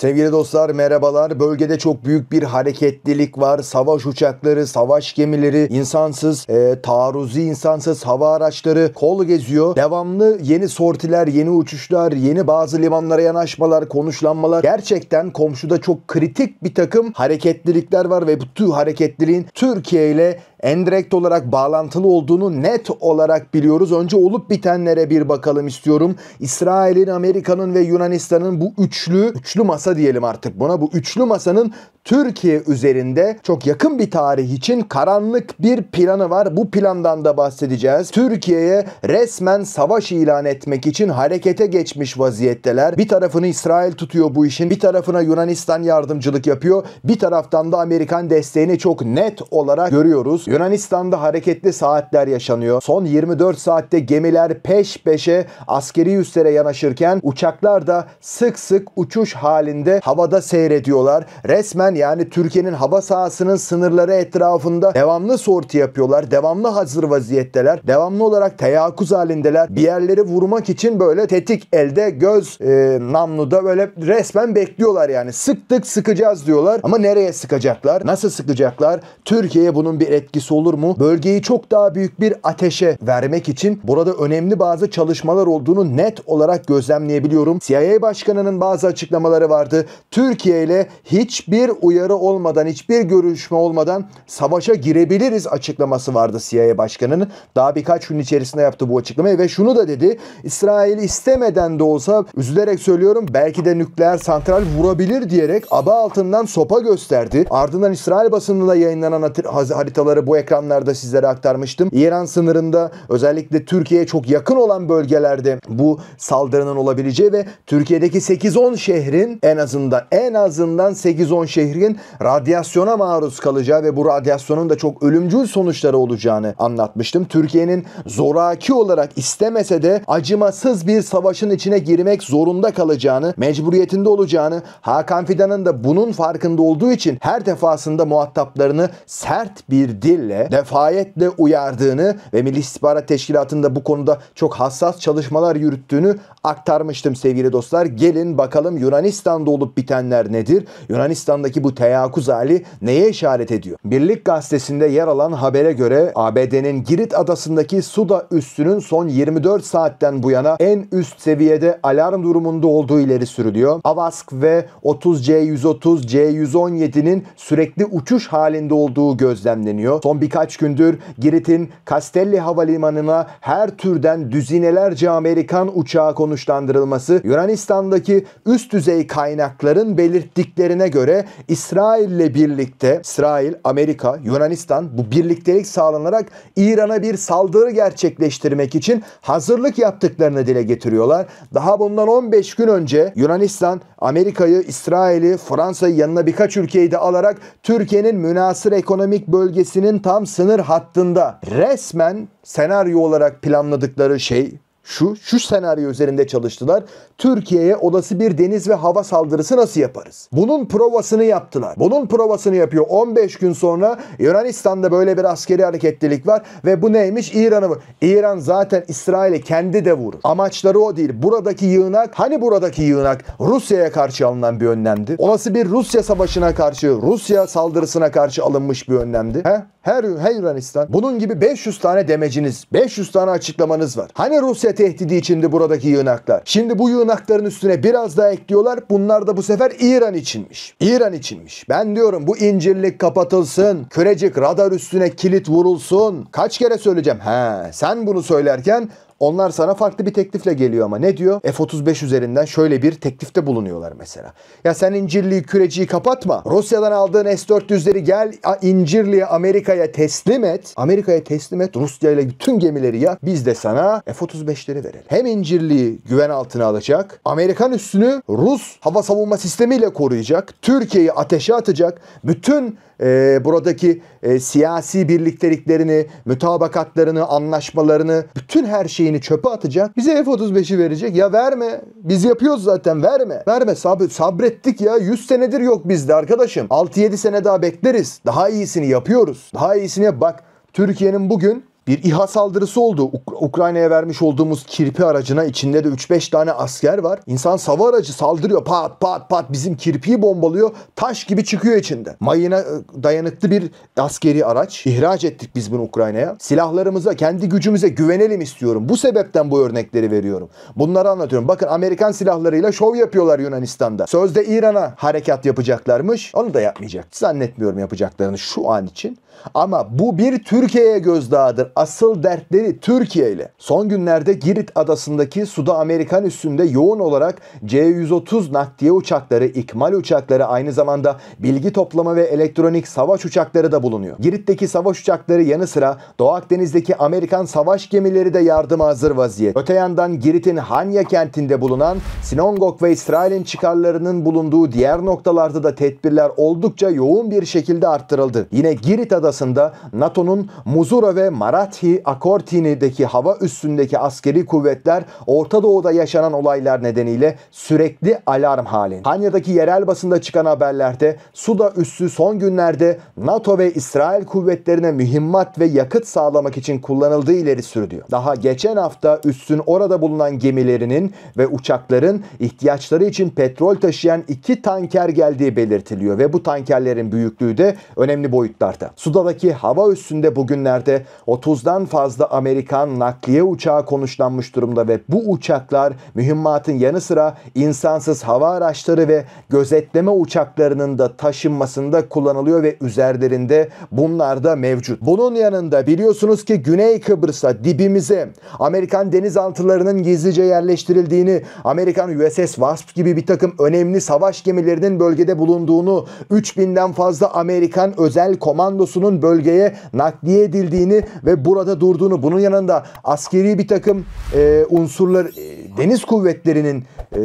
Sevgili dostlar merhabalar. Bölgede çok büyük bir hareketlilik var. Savaş uçakları, savaş gemileri, insansız, e, taarruzi insansız hava araçları kol geziyor. Devamlı yeni sortiler, yeni uçuşlar, yeni bazı limanlara yanaşmalar, konuşlanmalar. Gerçekten komşuda çok kritik bir takım hareketlilikler var ve bu tüm hareketliliğin Türkiye ile endirekt olarak bağlantılı olduğunu net olarak biliyoruz. Önce olup bitenlere bir bakalım istiyorum. İsrail'in, Amerika'nın ve Yunanistan'ın bu üçlü, üçlü masa diyelim artık buna. Bu üçlü masanın Türkiye üzerinde çok yakın bir tarih için karanlık bir planı var. Bu plandan da bahsedeceğiz. Türkiye'ye resmen savaş ilan etmek için harekete geçmiş vaziyetteler. Bir tarafını İsrail tutuyor bu işin, bir tarafına Yunanistan yardımcılık yapıyor. Bir taraftan da Amerikan desteğini çok net olarak görüyoruz. Yunanistan'da hareketli saatler yaşanıyor. Son 24 saatte gemiler peş peşe askeri üslere yanaşırken uçaklar da sık sık uçuş halinde havada seyrediyorlar. Resmen yani Türkiye'nin hava sahasının sınırları etrafında devamlı sorti yapıyorlar. Devamlı hazır vaziyetteler. Devamlı olarak teyakuz halindeler. Bir yerleri vurmak için böyle tetik elde göz e, namluda böyle resmen bekliyorlar yani. Sıktık sıkacağız diyorlar ama nereye sıkacaklar? Nasıl sıkacaklar? Türkiye'ye bunun bir etkisi etkisi olur mu? Bölgeyi çok daha büyük bir ateşe vermek için burada önemli bazı çalışmalar olduğunu net olarak gözlemleyebiliyorum. CIA başkanının bazı açıklamaları vardı. Türkiye ile hiçbir uyarı olmadan, hiçbir görüşme olmadan savaşa girebiliriz açıklaması vardı CIA başkanının. Daha birkaç gün içerisinde yaptı bu açıklamayı ve şunu da dedi. İsrail istemeden de olsa üzülerek söylüyorum belki de nükleer santral vurabilir diyerek aba altından sopa gösterdi. Ardından İsrail basınında yayınlanan haritaları bu ekranlarda sizlere aktarmıştım. İran sınırında özellikle Türkiye'ye çok yakın olan bölgelerde bu saldırının olabileceği ve Türkiye'deki 8-10 şehrin en azından en azından 8-10 şehrin radyasyona maruz kalacağı ve bu radyasyonun da çok ölümcül sonuçları olacağını anlatmıştım. Türkiye'nin zoraki olarak istemese de acımasız bir savaşın içine girmek zorunda kalacağını, mecburiyetinde olacağını, Hakan Fidan'ın da bunun farkında olduğu için her defasında muhataplarını sert bir dil dille defayetle uyardığını ve Milli İstihbarat Teşkilatı'nda bu konuda çok hassas çalışmalar yürüttüğünü aktarmıştım sevgili dostlar. Gelin bakalım Yunanistan'da olup bitenler nedir? Yunanistan'daki bu teyakuz hali neye işaret ediyor? Birlik gazetesinde yer alan habere göre ABD'nin Girit adasındaki Suda üssünün son 24 saatten bu yana en üst seviyede alarm durumunda olduğu ileri sürülüyor. Avask ve 30C130 C117'nin sürekli uçuş halinde olduğu gözlemleniyor. Son birkaç gündür Girit'in Castelli Havalimanı'na her türden düzinelerce Amerikan uçağı konuşlandırılması Yunanistan'daki üst düzey kaynakların belirttiklerine göre İsrail'le birlikte İsrail, Amerika, Yunanistan bu birliktelik sağlanarak İran'a bir saldırı gerçekleştirmek için hazırlık yaptıklarını dile getiriyorlar. Daha bundan 15 gün önce Yunanistan Amerika'yı, İsrail'i, Fransa'yı yanına birkaç ülkeyi de alarak Türkiye'nin münasır ekonomik bölgesinin tam sınır hattında resmen senaryo olarak planladıkları şey şu, şu senaryo üzerinde çalıştılar. Türkiye'ye olası bir deniz ve hava saldırısı nasıl yaparız? Bunun provasını yaptılar. Bunun provasını yapıyor. 15 gün sonra Yunanistan'da böyle bir askeri hareketlilik var ve bu neymiş? İran'ı vur. İran zaten İsrail'i kendi de vurur. Amaçları o değil. Buradaki yığınak, hani buradaki yığınak Rusya'ya karşı alınan bir önlemdi. Olası bir Rusya savaşına karşı, Rusya saldırısına karşı alınmış bir önlemdi. He? Her heyranistan. Bunun gibi 500 tane demeciniz, 500 tane açıklamanız var. Hani Rusya tehdidi içindi buradaki yığınaklar? Şimdi bu yığınakların üstüne biraz daha ekliyorlar. Bunlar da bu sefer İran içinmiş. İran içinmiş. Ben diyorum bu incirlik kapatılsın. Kürecik radar üstüne kilit vurulsun. Kaç kere söyleyeceğim? He, sen bunu söylerken onlar sana farklı bir teklifle geliyor ama ne diyor? F-35 üzerinden şöyle bir teklifte bulunuyorlar mesela. Ya sen İncirli'yi, Küreci'yi kapatma. Rusya'dan aldığın S-400'leri gel İncirli'ye, Amerika'ya teslim et. Amerika'ya teslim et. Rusya ile bütün gemileri ya Biz de sana F-35'leri verelim. Hem İncirli'yi güven altına alacak. Amerikan üssünü Rus hava savunma sistemiyle koruyacak. Türkiye'yi ateşe atacak. Bütün e, buradaki e, siyasi birlikteliklerini, mütabakatlarını, anlaşmalarını, bütün her şeyini çöpe atacak. Bize F-35'i verecek. Ya verme. Biz yapıyoruz zaten verme. Verme sab sabrettik ya. 100 senedir yok bizde arkadaşım. 6-7 sene daha bekleriz. Daha iyisini yapıyoruz. Daha iyisine bak. Türkiye'nin bugün bir İHA saldırısı oldu. Uk- Ukrayna'ya vermiş olduğumuz kirpi aracına içinde de 3-5 tane asker var. İnsan sava aracı saldırıyor. Pat pat pat bizim kirpiyi bombalıyor. Taş gibi çıkıyor içinde. Mayına e, dayanıklı bir askeri araç. ihraç ettik biz bunu Ukrayna'ya. Silahlarımıza, kendi gücümüze güvenelim istiyorum. Bu sebepten bu örnekleri veriyorum. Bunları anlatıyorum. Bakın Amerikan silahlarıyla şov yapıyorlar Yunanistan'da. Sözde İran'a harekat yapacaklarmış. Onu da yapmayacak. Zannetmiyorum yapacaklarını şu an için. Ama bu bir Türkiye'ye gözdağıdır. Asıl dertleri Türkiye ile. Son günlerde Girit adasındaki suda Amerikan üstünde yoğun olarak C-130 nakliye uçakları, ikmal uçakları aynı zamanda bilgi toplama ve elektronik savaş uçakları da bulunuyor. Girit'teki savaş uçakları yanı sıra Doğu Akdeniz'deki Amerikan savaş gemileri de yardıma hazır vaziyet. Öte yandan Girit'in Hanya kentinde bulunan Sinongok ve İsrail'in çıkarlarının bulunduğu diğer noktalarda da tedbirler oldukça yoğun bir şekilde arttırıldı. Yine Girit adası sırasında NATO'nun Muzura ve Marathi Akortini'deki hava üstündeki askeri kuvvetler Orta Doğu'da yaşanan olaylar nedeniyle sürekli alarm halinde. Hanya'daki yerel basında çıkan haberlerde Suda üssü son günlerde NATO ve İsrail kuvvetlerine mühimmat ve yakıt sağlamak için kullanıldığı ileri sürülüyor. Daha geçen hafta üssün orada bulunan gemilerinin ve uçakların ihtiyaçları için petrol taşıyan iki tanker geldiği belirtiliyor ve bu tankerlerin büyüklüğü de önemli boyutlarda. Suda Suda'daki hava üstünde bugünlerde 30'dan fazla Amerikan nakliye uçağı konuşlanmış durumda ve bu uçaklar mühimmatın yanı sıra insansız hava araçları ve gözetleme uçaklarının da taşınmasında kullanılıyor ve üzerlerinde bunlar da mevcut. Bunun yanında biliyorsunuz ki Güney Kıbrıs'a dibimize Amerikan denizaltılarının gizlice yerleştirildiğini, Amerikan USS Wasp gibi bir takım önemli savaş gemilerinin bölgede bulunduğunu, 3000'den fazla Amerikan özel komandosu ordusunun bölgeye nakliye edildiğini ve burada durduğunu bunun yanında askeri bir takım e, unsurlar deniz kuvvetlerinin e,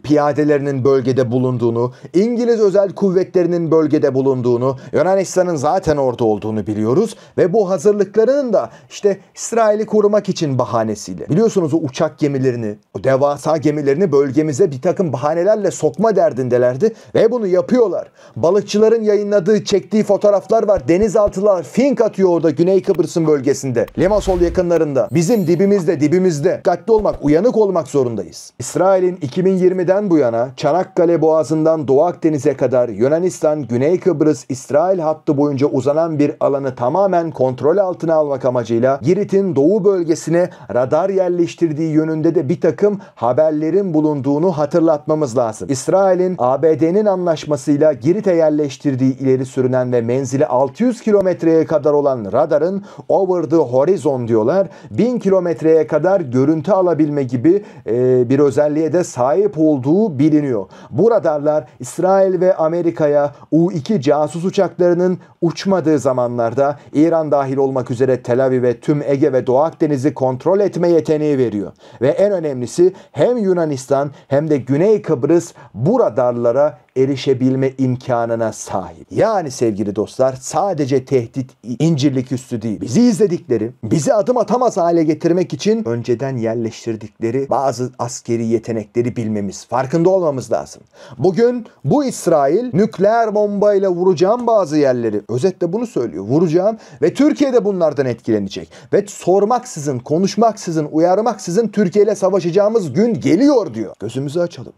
piyadelerinin bölgede bulunduğunu, İngiliz özel kuvvetlerinin bölgede bulunduğunu, Yunanistan'ın zaten orada olduğunu biliyoruz ve bu hazırlıklarının da işte İsrail'i korumak için bahanesiyle. Biliyorsunuz o uçak gemilerini, o devasa gemilerini bölgemize bir takım bahanelerle sokma derdindelerdi ve bunu yapıyorlar. Balıkçıların yayınladığı, çektiği fotoğraflar var. Denizaltılar fink atıyor orada Güney Kıbrıs'ın bölgesinde. Limasol yakınlarında. Bizim dibimizde, dibimizde. Dikkatli olmak, uyanık olmak yapmak zorundayız. İsrail'in 2020'den bu yana Çanakkale Boğazı'ndan Doğu Akdeniz'e kadar Yunanistan, Güney Kıbrıs, İsrail hattı boyunca uzanan bir alanı tamamen kontrol altına almak amacıyla Girit'in doğu bölgesine radar yerleştirdiği yönünde de bir takım haberlerin bulunduğunu hatırlatmamız lazım. İsrail'in ABD'nin anlaşmasıyla Girit'e yerleştirdiği ileri sürünen ve menzili 600 kilometreye kadar olan radarın over the horizon diyorlar. 1000 kilometreye kadar görüntü alabilme gibi e, bir özelliğe de sahip olduğu biliniyor. Bu radarlar İsrail ve Amerika'ya U-2 casus uçaklarının uçmadığı zamanlarda İran dahil olmak üzere Tel Aviv ve tüm Ege ve Doğu Akdeniz'i kontrol etme yeteneği veriyor. Ve en önemlisi hem Yunanistan hem de Güney Kıbrıs bu radarlara erişebilme imkanına sahip. Yani sevgili dostlar sadece tehdit incirlik üstü değil. Bizi izledikleri, bizi adım atamaz hale getirmek için önceden yerleştirdikleri bazı askeri yetenekleri bilmemiz, farkında olmamız lazım. Bugün bu İsrail nükleer bombayla vuracağım bazı yerleri. Özetle bunu söylüyor. Vuracağım ve Türkiye de bunlardan etkilenecek. Ve sormaksızın, konuşmaksızın, uyarmaksızın Türkiye ile savaşacağımız gün geliyor diyor. Gözümüzü açalım.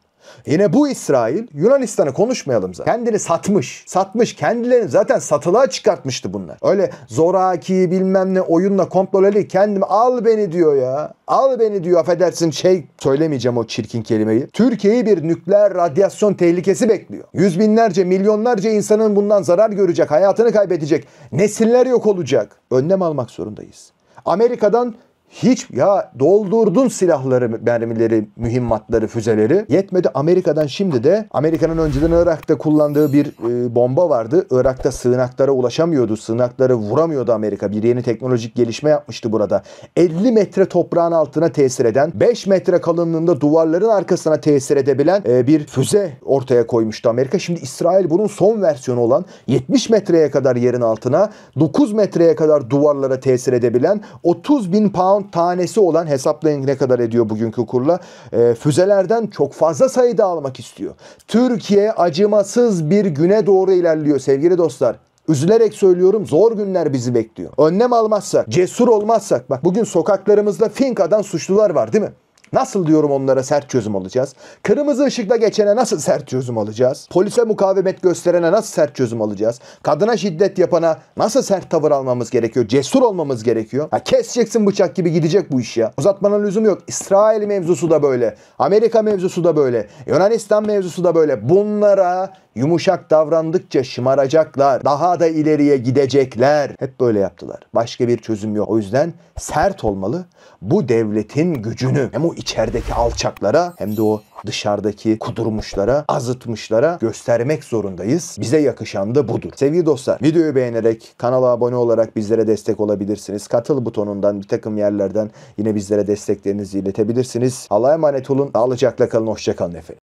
Yine bu İsrail Yunanistan'ı konuşmayalım zaten. Kendini satmış. Satmış. Kendilerini zaten satılığa çıkartmıştı bunlar. Öyle zoraki bilmem ne oyunla kontrol komploleli kendimi al beni diyor ya. Al beni diyor affedersin şey söylemeyeceğim o çirkin kelimeyi. Türkiye'yi bir nükleer radyasyon tehlikesi bekliyor. Yüz binlerce milyonlarca insanın bundan zarar görecek hayatını kaybedecek. Nesiller yok olacak. Önlem almak zorundayız. Amerika'dan hiç ya doldurdun silahları, mermileri, mühimmatları, füzeleri. Yetmedi Amerika'dan şimdi de Amerika'nın önceden Irak'ta kullandığı bir e, bomba vardı. Irak'ta sığınaklara ulaşamıyordu. Sığınakları vuramıyordu Amerika. Bir yeni teknolojik gelişme yapmıştı burada. 50 metre toprağın altına tesir eden, 5 metre kalınlığında duvarların arkasına tesir edebilen e, bir füze ortaya koymuştu Amerika. Şimdi İsrail bunun son versiyonu olan 70 metreye kadar yerin altına, 9 metreye kadar duvarlara tesir edebilen 30 bin pound Amerikan tanesi olan hesaplayın ne kadar ediyor bugünkü kurla. E, füzelerden çok fazla sayıda almak istiyor. Türkiye acımasız bir güne doğru ilerliyor sevgili dostlar. Üzülerek söylüyorum zor günler bizi bekliyor. Önlem almazsak, cesur olmazsak bak bugün sokaklarımızda finkadan suçlular var değil mi? Nasıl diyorum onlara sert çözüm alacağız? Kırmızı ışıkta geçene nasıl sert çözüm alacağız? Polise mukavemet gösterene nasıl sert çözüm alacağız? Kadına şiddet yapana nasıl sert tavır almamız gerekiyor? Cesur olmamız gerekiyor. Ha, keseceksin bıçak gibi gidecek bu iş ya. Uzatmanın lüzumu yok. İsrail mevzusu da böyle. Amerika mevzusu da böyle. Yunanistan mevzusu da böyle. Bunlara Yumuşak davrandıkça şımaracaklar. Daha da ileriye gidecekler. Hep böyle yaptılar. Başka bir çözüm yok. O yüzden sert olmalı. Bu devletin gücünü hem o içerideki alçaklara hem de o dışarıdaki kudurmuşlara, azıtmışlara göstermek zorundayız. Bize yakışan da budur. Sevgili dostlar, videoyu beğenerek, kanala abone olarak bizlere destek olabilirsiniz. Katıl butonundan bir takım yerlerden yine bizlere desteklerinizi iletebilirsiniz. Allah'a emanet olun. Sağlıcakla kalın. Hoşçakalın efendim.